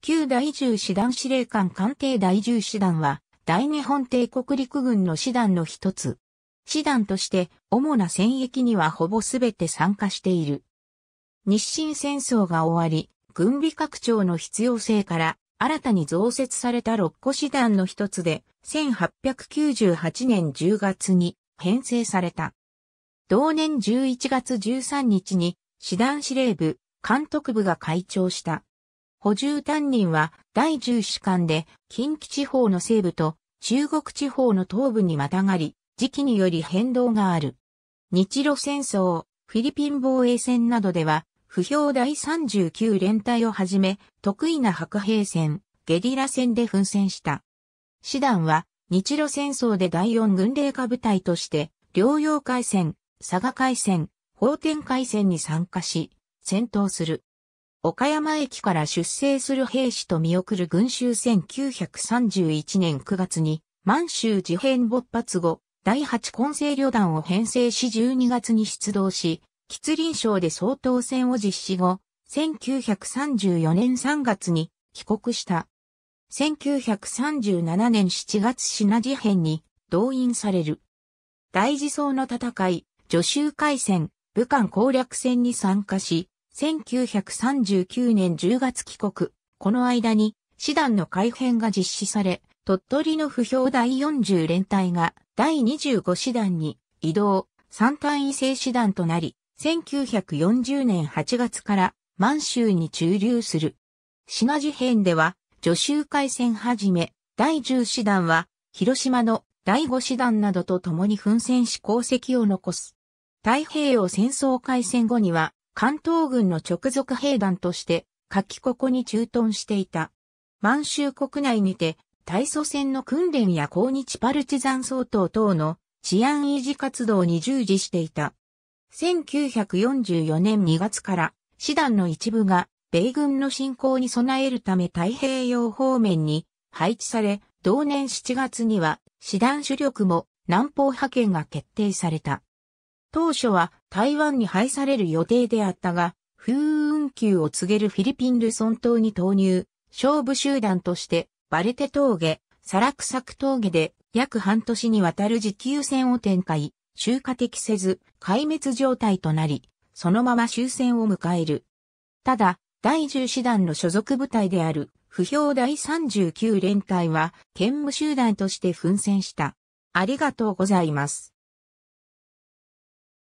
旧第10師団司令官官邸第10師団は、大日本帝国陸軍の師団の一つ。師団として主な戦役にはほぼすべて参加している。日清戦争が終わり、軍備拡張の必要性から新たに増設された六個師団の一つで、1898年10月に編成された。同年11月13日に師団司令部、監督部が開庁した。補充担任は第10主管で近畿地方の西部と中国地方の東部にまたがり、時期により変動がある。日露戦争、フィリピン防衛戦などでは、不評第39連隊をはじめ、得意な白兵戦、ゲリラ戦で奮戦した。師団は、日露戦争で第4軍令下部隊として、両洋海戦、佐賀海戦、法天海戦に参加し、戦闘する。岡山駅から出征する兵士と見送る群衆1931年9月に満州事変勃発後、第8混成旅団を編成し12月に出動し、吉林省で総統選を実施後、1934年3月に帰国した。1937年7月品事変に動員される。大事層の戦い、助州海戦、武漢攻略戦に参加し、1939年10月帰国。この間に、師団の改編が実施され、鳥取の不評第40連隊が第25師団に移動、三単位制師団となり、1940年8月から満州に駐留する。品事編では、助州海戦はじめ、第10師団は、広島の第5師団などと共に奮戦し功績を残す。太平洋戦争開戦後には、関東軍の直属兵団として、夏季ここに駐屯していた。満州国内にて、大祖戦の訓練や抗日パルチザン総統等の治安維持活動に従事していた。1944年2月から、師団の一部が、米軍の侵攻に備えるため太平洋方面に配置され、同年7月には、師団主力も南方派遣が決定された。当初は台湾に配される予定であったが、風雲級を告げるフィリピンルソン島に投入、勝負集団としてバレテ峠、サラクサク峠で約半年にわたる持久戦を展開、集荷的せず壊滅状態となり、そのまま終戦を迎える。ただ、第10師団の所属部隊である、不評第39連隊は、兼務集団として奮戦した。ありがとうございます。